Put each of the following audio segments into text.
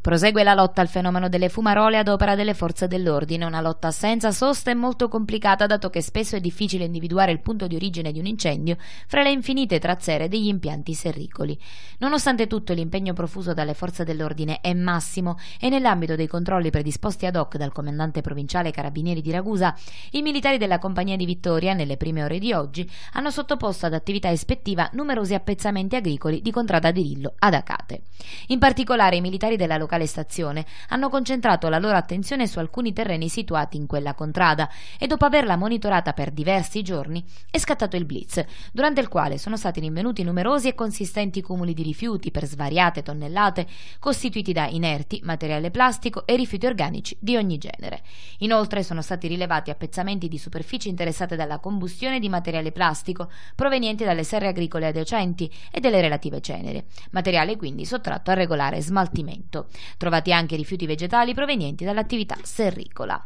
Prosegue la lotta al fenomeno delle fumarole ad opera delle forze dell'ordine, una lotta senza sosta e molto complicata dato che spesso è difficile individuare il punto di origine di un incendio fra le infinite trazzere degli impianti serricoli. Nonostante tutto l'impegno profuso dalle forze dell'ordine è massimo e nell'ambito dei controlli predisposti ad hoc dal comandante provinciale Carabinieri di Ragusa, i militari della compagnia di Vittoria, nelle prime ore di oggi, hanno sottoposto ad attività ispettiva numerosi appezzamenti agricoli di Contrada di Rillo ad Acate. In particolare i militari della località locale stazione, hanno concentrato la loro attenzione su alcuni terreni situati in quella contrada e dopo averla monitorata per diversi giorni è scattato il blitz, durante il quale sono stati rinvenuti numerosi e consistenti cumuli di rifiuti per svariate tonnellate, costituiti da inerti, materiale plastico e rifiuti organici di ogni genere. Inoltre sono stati rilevati appezzamenti di superfici interessate dalla combustione di materiale plastico proveniente dalle serre agricole adiacenti e delle relative ceneri, materiale quindi sottratto al regolare smaltimento. Trovati anche rifiuti vegetali provenienti dall'attività serricola.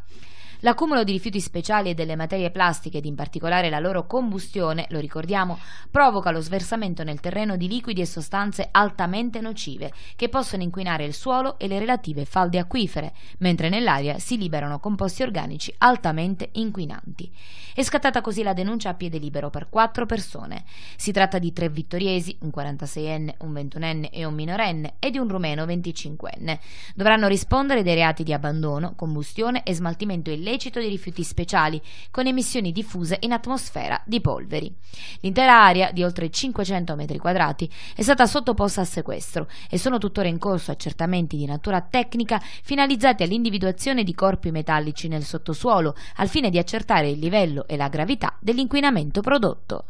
L'accumulo di rifiuti speciali e delle materie plastiche, ed in particolare la loro combustione, lo ricordiamo, provoca lo sversamento nel terreno di liquidi e sostanze altamente nocive che possono inquinare il suolo e le relative falde acquifere, mentre nell'aria si liberano composti organici altamente inquinanti. È scattata così la denuncia a piede libero per quattro persone. Si tratta di tre vittoriesi, un 46enne, un 21enne e un minorenne, e di un rumeno 25enne. Dovranno rispondere dei reati di abbandono, combustione e smaltimento illecito illecito di rifiuti speciali, con emissioni diffuse in atmosfera di polveri. L'intera area, di oltre 500 metri quadrati, è stata sottoposta a sequestro e sono tuttora in corso accertamenti di natura tecnica finalizzati all'individuazione di corpi metallici nel sottosuolo, al fine di accertare il livello e la gravità dell'inquinamento prodotto.